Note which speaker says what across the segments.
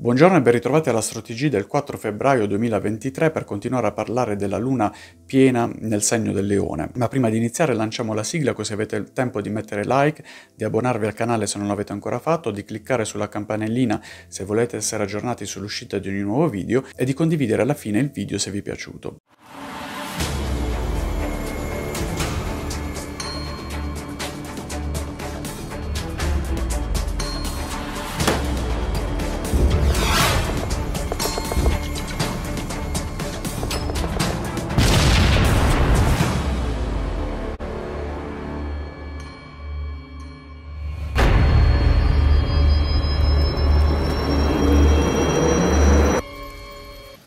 Speaker 1: Buongiorno e ben ritrovati alla Strategia del 4 febbraio 2023 per continuare a parlare della luna piena nel segno del leone. Ma prima di iniziare lanciamo la sigla così avete il tempo di mettere like, di abbonarvi al canale se non l'avete ancora fatto, di cliccare sulla campanellina se volete essere aggiornati sull'uscita di ogni nuovo video e di condividere alla fine il video se vi è piaciuto.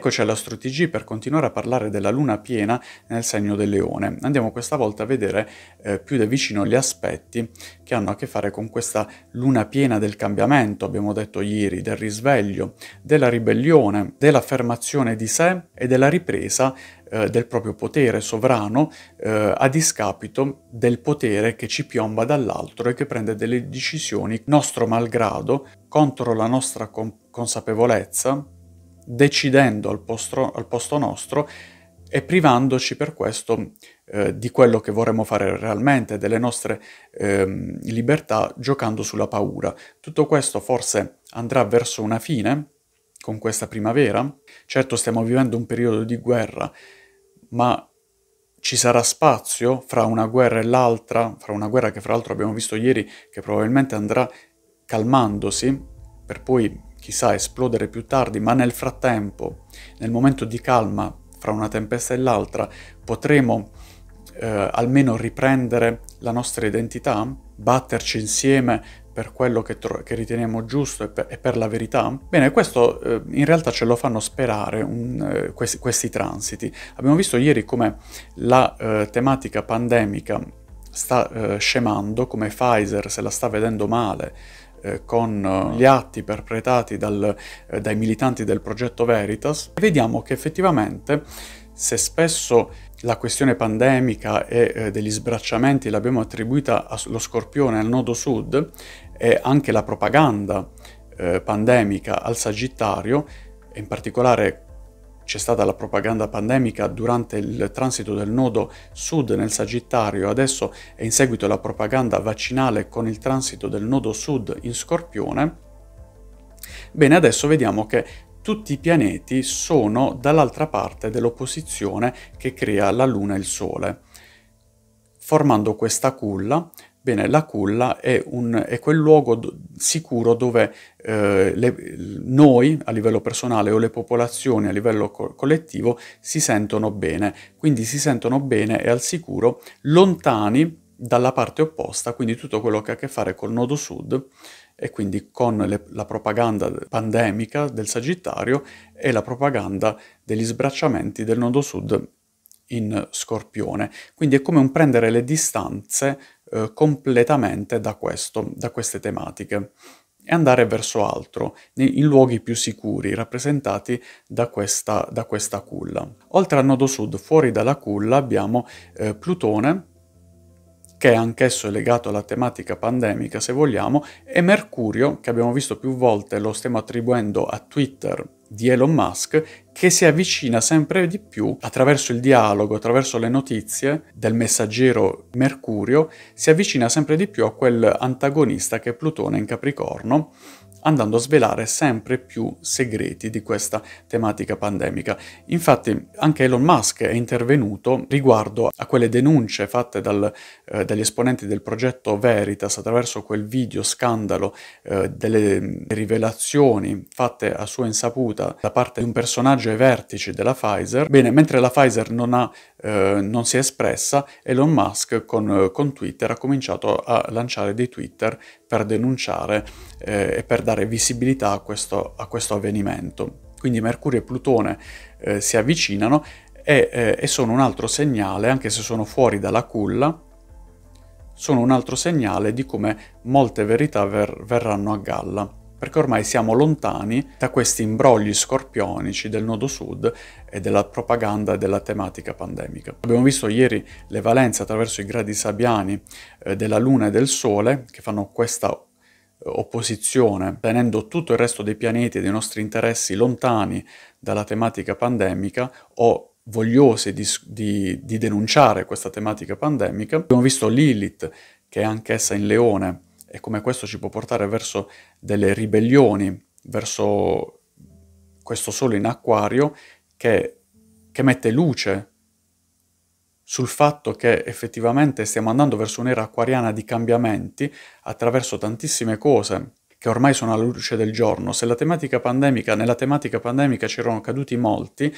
Speaker 1: Eccoci all'Astro TG per continuare a parlare della luna piena nel segno del leone. Andiamo questa volta a vedere eh, più da vicino gli aspetti che hanno a che fare con questa luna piena del cambiamento, abbiamo detto ieri, del risveglio, della ribellione, dell'affermazione di sé e della ripresa eh, del proprio potere sovrano eh, a discapito del potere che ci piomba dall'altro e che prende delle decisioni nostro malgrado contro la nostra con- consapevolezza decidendo al, postro, al posto nostro e privandoci per questo eh, di quello che vorremmo fare realmente, delle nostre eh, libertà, giocando sulla paura. Tutto questo forse andrà verso una fine con questa primavera. Certo stiamo vivendo un periodo di guerra, ma ci sarà spazio fra una guerra e l'altra, fra una guerra che fra l'altro abbiamo visto ieri che probabilmente andrà calmandosi per poi chissà, esplodere più tardi, ma nel frattempo, nel momento di calma fra una tempesta e l'altra, potremo eh, almeno riprendere la nostra identità, batterci insieme per quello che, tro- che riteniamo giusto e per-, e per, la verità? Bene, questo eh, in realtà ce lo fanno sperare un, eh, questi, questi, transiti. Abbiamo visto ieri come la eh, tematica pandemica sta eh, scemando, come Pfizer se la sta vedendo male eh, con eh, gli atti perpetrati dal, eh, dai militanti del progetto Veritas, vediamo che effettivamente se spesso la questione pandemica e degli sbracciamenti l'abbiamo attribuita allo scorpione al nodo sud e anche la propaganda pandemica al Sagittario, in particolare c'è stata la propaganda pandemica durante il transito del nodo sud nel Sagittario, adesso è in seguito la propaganda vaccinale con il transito del nodo sud in Scorpione. Bene, adesso vediamo che tutti i pianeti sono dall'altra parte dell'opposizione che crea la Luna e il Sole, formando questa culla Bene, la culla è, un, è, quel luogo sicuro dove eh, le, noi a livello personale o le popolazioni a livello co- collettivo si sentono bene, quindi si sentono bene e al sicuro lontani dalla parte opposta, quindi tutto quello che ha a che fare col nodo sud e quindi con le, la propaganda pandemica del Sagittario e la propaganda degli sbracciamenti del nodo sud in scorpione. Quindi è come un prendere le distanze eh, completamente da, questo, da queste tematiche e andare verso altro, in luoghi più sicuri, rappresentati da questa, da questa culla. Oltre al nodo sud, fuori dalla culla, abbiamo eh, Plutone, che anch'esso è legato alla tematica pandemica, se vogliamo, e Mercurio, che abbiamo visto più volte, lo stiamo attribuendo a Twitter di Elon Musk che si avvicina sempre di più attraverso il dialogo, attraverso le notizie del messaggero Mercurio, si avvicina sempre di più a quel antagonista che è Plutone in Capricorno andando a svelare sempre più segreti di questa tematica pandemica. Infatti anche Elon Musk è intervenuto riguardo a quelle denunce fatte dal, eh, dagli esponenti del progetto Veritas attraverso quel video scandalo eh, delle rivelazioni fatte a sua insaputa da parte di un personaggio ai vertici della Pfizer. Bene, mentre la Pfizer non, ha, eh, non si è espressa, Elon Musk con, con, Twitter ha cominciato a lanciare dei Twitter per denunciare eh, e per per dare visibilità a questo, a questo avvenimento. Quindi Mercurio e Plutone eh, si avvicinano e, eh, e sono un altro segnale, anche se sono fuori dalla culla, sono un altro segnale di come molte verità ver- verranno a galla, perché ormai siamo lontani da questi imbrogli scorpionici del nodo sud e della propaganda e della tematica pandemica. Abbiamo visto ieri le valenze attraverso i gradi sabiani eh, della Luna e del Sole, che fanno questa opposizione, tenendo tutto il resto dei pianeti e dei nostri interessi lontani dalla tematica pandemica o vogliosi di, di, di denunciare questa tematica pandemica. Abbiamo visto Lilith, che è anch'essa in leone, e come questo ci può portare verso delle ribellioni, verso questo sole in acquario che, che mette luce sul fatto che effettivamente stiamo andando verso un'era acquariana di cambiamenti attraverso tantissime cose che ormai sono alla luce del giorno. Se la tematica pandemica, nella tematica pandemica c'erano caduti molti,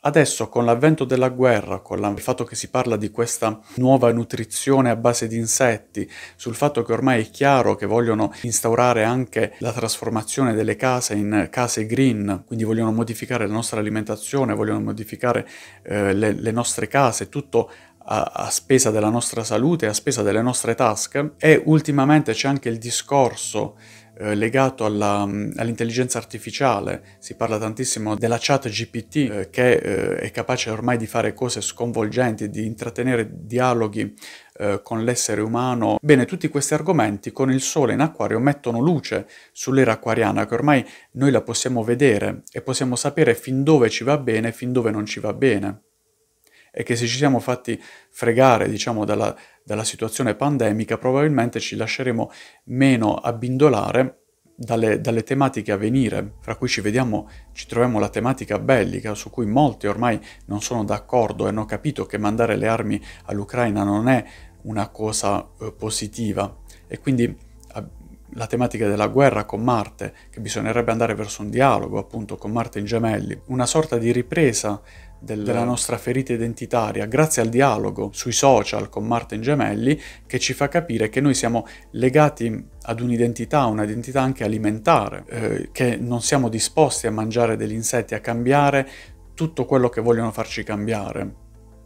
Speaker 1: Adesso con l'avvento della guerra, con il fatto che si parla di questa nuova nutrizione a base di insetti, sul fatto che ormai è chiaro che vogliono instaurare anche la trasformazione delle case in case green, quindi vogliono modificare la nostra alimentazione, vogliono modificare eh, le, le nostre case, tutto a, spesa della nostra salute, a spesa delle nostre tasche e ultimamente c'è anche il discorso eh, legato mm, all'intelligenza artificiale, si parla tantissimo della chat GPT eh, che eh, è capace ormai di fare cose sconvolgenti, di intrattenere dialoghi eh, con l'essere umano. Bene, tutti questi argomenti con il sole in acquario mettono luce sull'era acquariana che ormai noi la possiamo vedere e possiamo sapere fin dove ci va bene e fin dove non ci va bene e che se ci siamo fatti fregare, diciamo, dalla, dalla situazione pandemica, probabilmente ci lasceremo meno abbindolare dalle, dalle, tematiche a venire, fra cui ci vediamo, ci troviamo la tematica bellica, su cui molti ormai non sono d'accordo e hanno capito che mandare le armi all'Ucraina non è una cosa eh, positiva. E quindi la tematica della guerra con Marte, che bisognerebbe andare verso un dialogo appunto con Marte in gemelli, una sorta di ripresa del, della nostra ferita identitaria grazie al dialogo sui social con Marte in gemelli che ci fa capire che noi siamo legati ad un'identità, un'identità anche alimentare, eh, che non siamo disposti a mangiare degli insetti, a cambiare tutto quello che vogliono farci cambiare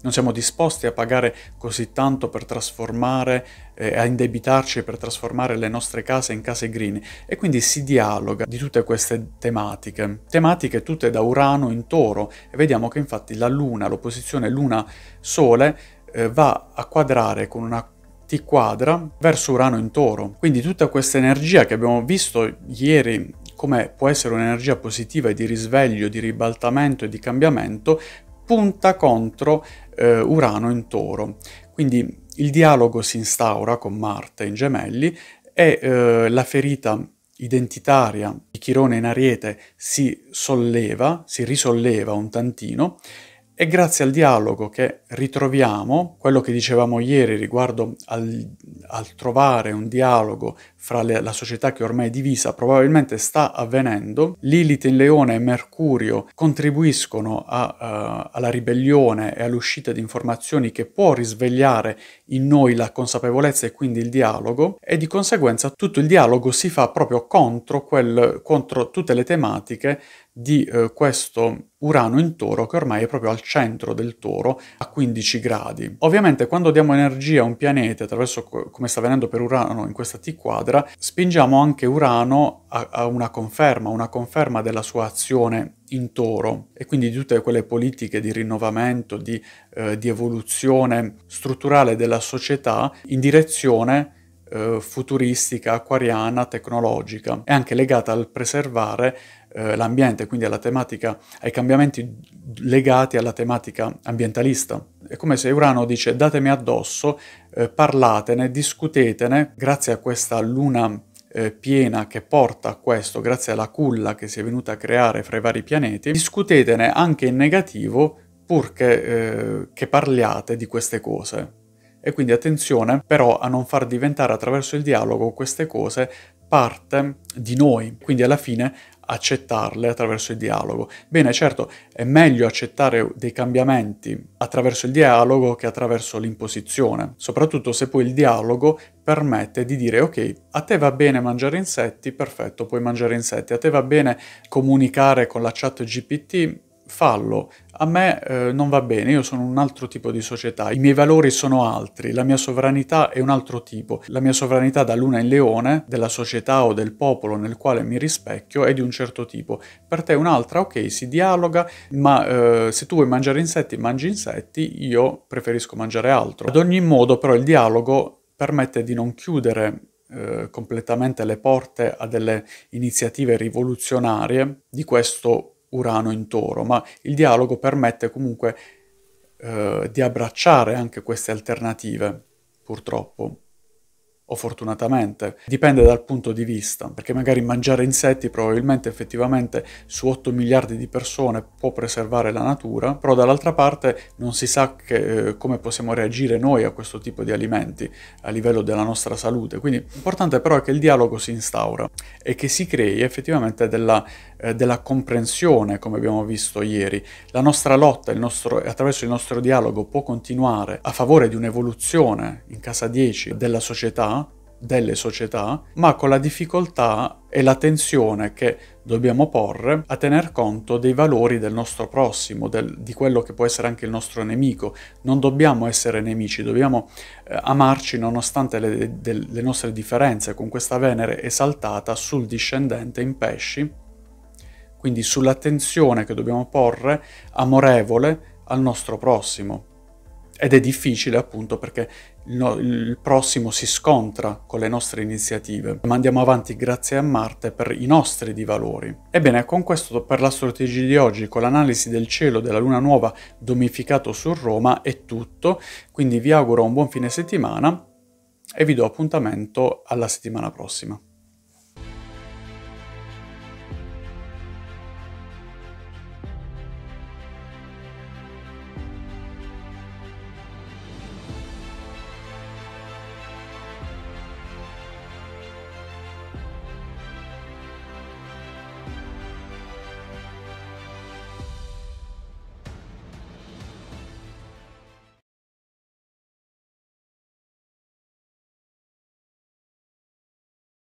Speaker 1: non siamo disposti a pagare così tanto per trasformare, eh, a indebitarci per trasformare le nostre case in case green. E quindi si dialoga di tutte queste tematiche. Tematiche tutte da Urano in Toro. E vediamo che infatti la Luna, l'opposizione Luna-Sole, eh, va a quadrare con una T quadra verso Urano in Toro. Quindi tutta questa energia che abbiamo visto ieri come può essere un'energia positiva e di risveglio, di ribaltamento e di cambiamento, punta contro eh, Urano in toro. Quindi il dialogo si instaura con Marte in gemelli e eh, la ferita identitaria di Chirone in Ariete si solleva, si risolleva un tantino e grazie al dialogo che ritroviamo, quello che dicevamo ieri riguardo al, al trovare un dialogo fra le, la società che ormai è divisa probabilmente sta avvenendo. Lilith in Leone e Mercurio contribuiscono a, uh, alla ribellione e all'uscita di informazioni che può risvegliare in noi la consapevolezza e quindi il dialogo e di conseguenza tutto il dialogo si fa proprio contro, quel, contro tutte le tematiche di eh, questo Urano in toro che ormai è proprio al centro del toro a 15 gradi. Ovviamente quando diamo energia a un pianeta attraverso come sta avvenendo per Urano in questa T quadra squadra, spingiamo anche Urano a, a una conferma, una conferma della sua azione in toro e quindi di tutte quelle politiche di rinnovamento, di, eh, di evoluzione strutturale della società in direzione eh, futuristica, acquariana, tecnologica e anche legata al preservare eh, l'ambiente, quindi tematica, ai cambiamenti legati alla tematica ambientalista. È come se Urano dice datemi addosso, eh, parlatene, discutetene, grazie a questa luna eh, piena che porta a questo, grazie alla culla che si è venuta a creare fra i vari pianeti, discutetene anche in negativo purché eh, che parliate di queste cose. E quindi attenzione però a non far diventare attraverso il dialogo queste cose parte di noi, quindi alla fine accettarle attraverso il dialogo. Bene, certo, è meglio accettare dei cambiamenti attraverso il dialogo che attraverso l'imposizione, soprattutto se poi il dialogo permette di dire ok, a te va bene mangiare insetti, perfetto, puoi mangiare insetti, a te va bene comunicare con la chat GPT, fallo. A me eh, non va bene, io sono un altro tipo di società, i miei valori sono altri, la mia sovranità è un altro tipo. La mia sovranità da luna in leone, della società o del popolo nel quale mi rispecchio, è di un certo tipo. Per te è un'altra, ok, si dialoga, ma eh, se tu vuoi mangiare insetti, mangi insetti, io preferisco mangiare altro. Ad ogni modo, però, il dialogo permette di non chiudere eh, completamente le porte a delle iniziative rivoluzionarie, di questo Urano in toro, ma il dialogo permette comunque eh, di abbracciare anche queste alternative, purtroppo o fortunatamente, dipende dal punto di vista, perché magari mangiare insetti probabilmente effettivamente su 8 miliardi di persone può preservare la natura, però dall'altra parte non si sa che, eh, come possiamo reagire noi a questo tipo di alimenti a livello della nostra salute. Quindi l'importante però è che il dialogo si instaura e che si crei effettivamente della, eh, della comprensione, come abbiamo visto ieri. La nostra lotta il nostro, attraverso il nostro dialogo può continuare a favore di un'evoluzione in casa 10 della società delle società, ma con la difficoltà e l'attenzione che dobbiamo porre a tener conto dei valori del nostro prossimo, del, di quello che può essere anche il nostro nemico. Non dobbiamo essere nemici, dobbiamo eh, amarci nonostante le, de, le nostre differenze, con questa Venere esaltata sul discendente in pesci, quindi sull'attenzione che dobbiamo porre amorevole al nostro prossimo ed è difficile appunto perché il, no, il, prossimo si scontra con le nostre iniziative, ma andiamo avanti grazie a Marte per i nostri di valori. Ebbene, con questo per la strategia di oggi, con l'analisi del cielo della luna nuova domificato su Roma è tutto, quindi vi auguro un buon fine settimana e vi do appuntamento alla settimana prossima.